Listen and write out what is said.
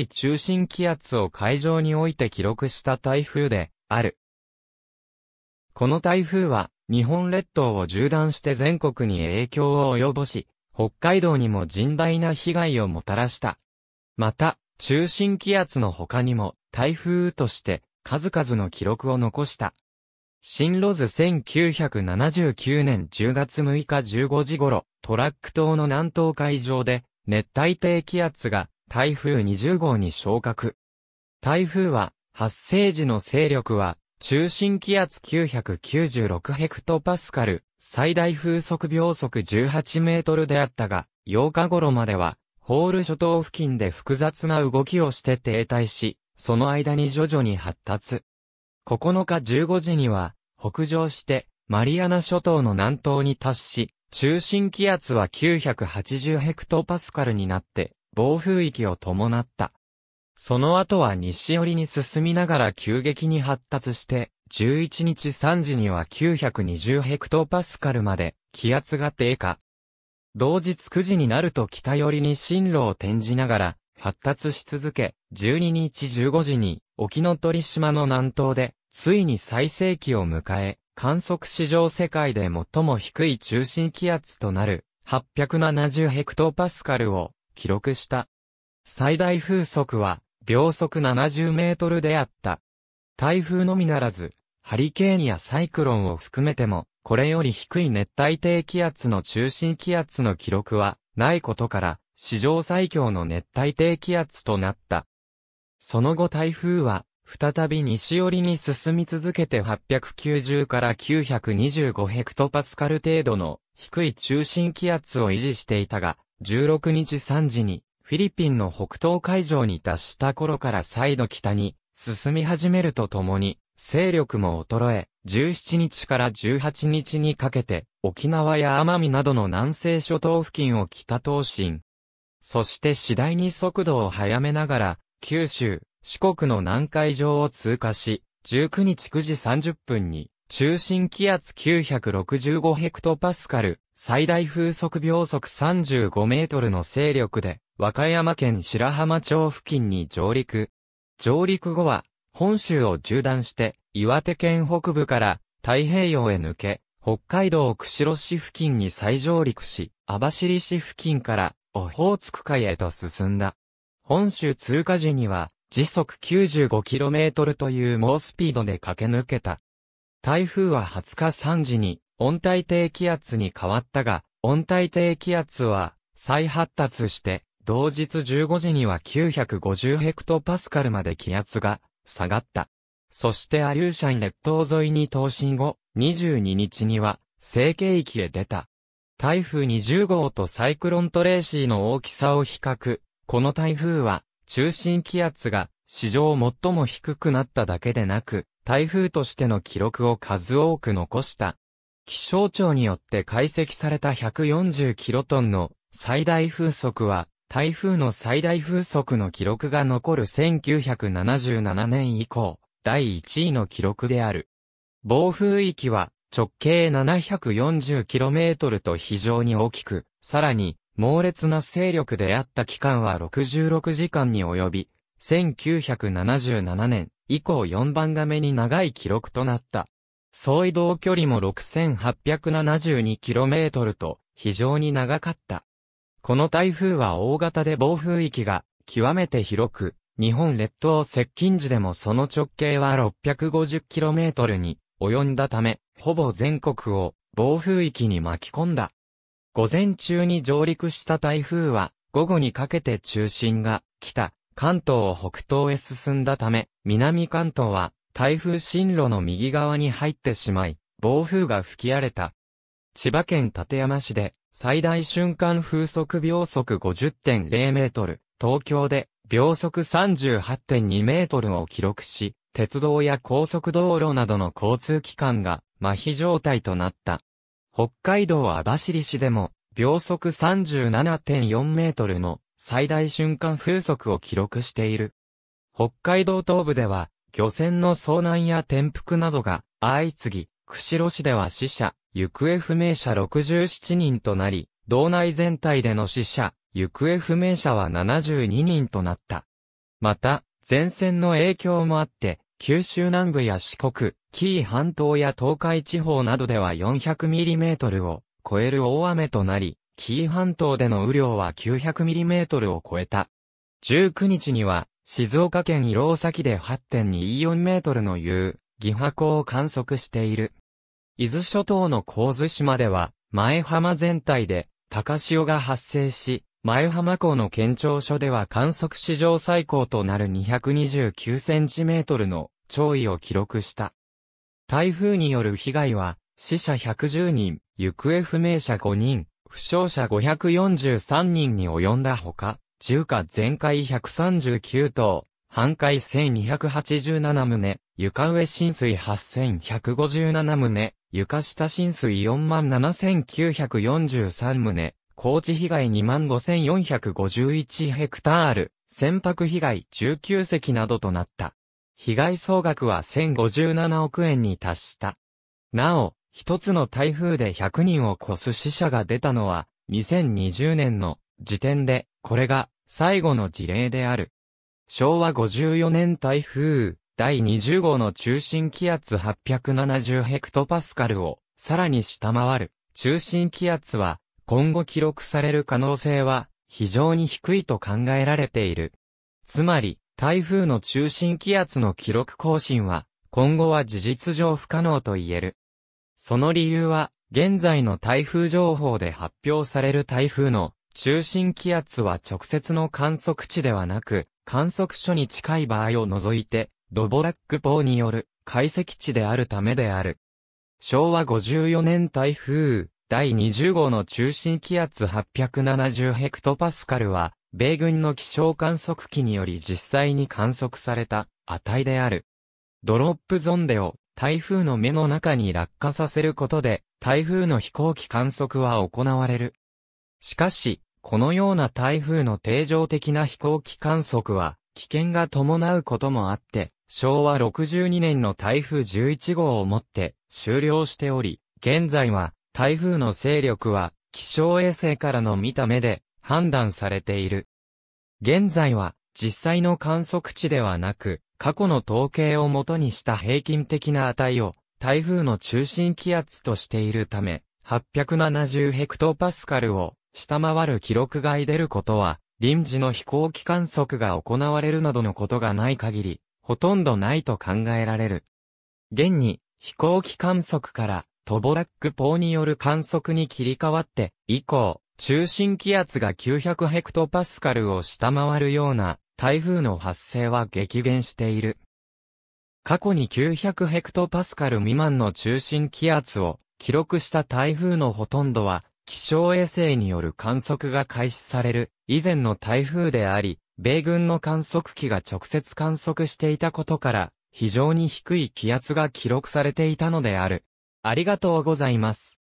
い中心気圧を海上において記録した台風である。この台風は日本列島を縦断して全国に影響を及ぼし、北海道にも甚大な被害をもたらした。また、中心気圧の他にも台風として数々の記録を残した。進路図1979年10月6日15時頃、トラック島の南東海上で熱帯低気圧が台風20号に昇格。台風は、発生時の勢力は、中心気圧996ヘクトパスカル、最大風速秒速18メートルであったが、8日頃までは、ホール諸島付近で複雑な動きをして停滞し、その間に徐々に発達。9日15時には、北上して、マリアナ諸島の南東に達し、中心気圧は980ヘクトパスカルになって、暴風域を伴った。その後は西寄りに進みながら急激に発達して、11日3時には920ヘクトパスカルまで気圧が低下。同日9時になると北寄りに進路を転じながら発達し続け、12日15時に沖ノ鳥島の南東でついに最盛期を迎え、観測史上世界で最も低い中心気圧となる870ヘクトパスカルを記録した。最大風速は、秒速70メートルであった。台風のみならず、ハリケーンやサイクロンを含めても、これより低い熱帯低気圧の中心気圧の記録は、ないことから、史上最強の熱帯低気圧となった。その後台風は、再び西寄りに進み続けて890から925ヘクトパスカル程度の低い中心気圧を維持していたが、16日3時に、フィリピンの北東海上に達した頃から再度北に進み始めるとともに、勢力も衰え、17日から18日にかけて、沖縄や奄美などの南西諸島付近を北東進。そして次第に速度を速めながら、九州、四国の南海上を通過し、19日9時30分に中心気圧965ヘクトパスカル、最大風速秒速35メートルの勢力で、和歌山県白浜町付近に上陸。上陸後は、本州を縦断して、岩手県北部から太平洋へ抜け、北海道釧路市付近に再上陸し、網走市付近からオホーツク海へと進んだ。本州通過時には、時速 95km という猛スピードで駆け抜けた。台風は20日3時に温帯低気圧に変わったが、温帯低気圧は再発達して、同日15時には950ヘクトパスカルまで気圧が下がった。そしてアリューシャン列島沿いに投進後、22日には成形域へ出た。台風20号とサイクロントレーシーの大きさを比較。この台風は中心気圧が史上最も低くなっただけでなく、台風としての記録を数多く残した。気象庁によって解析された140キロトンの最大風速は、台風の最大風速の記録が残る1977年以降、第1位の記録である。暴風域は直径 740km と非常に大きく、さらに猛烈な勢力であった期間は66時間に及び、1977年以降4番が目に長い記録となった。総移動距離も 6872km と非常に長かった。この台風は大型で暴風域が極めて広く、日本列島接近時でもその直径は 650km に及んだため、ほぼ全国を暴風域に巻き込んだ。午前中に上陸した台風は、午後にかけて中心が北、関東を北東へ進んだため、南関東は台風進路の右側に入ってしまい、暴風が吹き荒れた。千葉県館山市で最大瞬間風速秒速50.0メートル、東京で秒速38.2メートルを記録し、鉄道や高速道路などの交通機関が麻痺状態となった。北海道網走市でも秒速37.4メートルの最大瞬間風速を記録している。北海道東部では、漁船の遭難や転覆などが相次ぎ、釧路市では死者、行方不明者67人となり、道内全体での死者、行方不明者は72人となった。また、前線の影響もあって、九州南部や四国、紀伊半島や東海地方などでは4 0 0トルを超える大雨となり、紀伊半島での雨量は9 0 0ミリメートルを超えた。19日には、静岡県伊朗崎で8.24メートルの優、義波高を観測している。伊豆諸島の神津島では、前浜全体で、高潮が発生し、前浜港の県庁所では観測史上最高となる229センチメートルの潮位を記録した。台風による被害は、死者110人、行方不明者5人、負傷者543人に及んだほか、中火全壊139棟、半壊1287棟、床上浸水8157棟、床下浸水47943棟、高地被害25451ヘクタール、船舶被害19隻などとなった。被害総額は1057億円に達した。なお、一つの台風で100人を超す死者が出たのは、2020年の時点で、これが最後の事例である。昭和54年台風第20号の中心気圧870ヘクトパスカルをさらに下回る中心気圧は今後記録される可能性は非常に低いと考えられている。つまり台風の中心気圧の記録更新は今後は事実上不可能と言える。その理由は、現在の台風情報で発表される台風の中心気圧は直接の観測地ではなく、観測所に近い場合を除いて、ドボラックーによる解析地であるためである。昭和54年台風第20号の中心気圧870ヘクトパスカルは、米軍の気象観測機により実際に観測された値である。ドロップゾンデを台風の目の中に落下させることで、台風の飛行機観測は行われる。しかし、このような台風の定常的な飛行機観測は、危険が伴うこともあって、昭和62年の台風11号をもって終了しており、現在は台風の勢力は気象衛星からの見た目で判断されている。現在は実際の観測地ではなく、過去の統計をもとにした平均的な値を台風の中心気圧としているため、870ヘクトパスカルを下回る記録外出ることは、臨時の飛行機観測が行われるなどのことがない限り、ほとんどないと考えられる。現に、飛行機観測からトボラック砲による観測に切り替わって、以降、中心気圧が900ヘクトパスカルを下回るような台風の発生は激減している。過去に900ヘクトパスカル未満の中心気圧を記録した台風のほとんどは気象衛星による観測が開始される以前の台風であり、米軍の観測機が直接観測していたことから非常に低い気圧が記録されていたのである。ありがとうございます。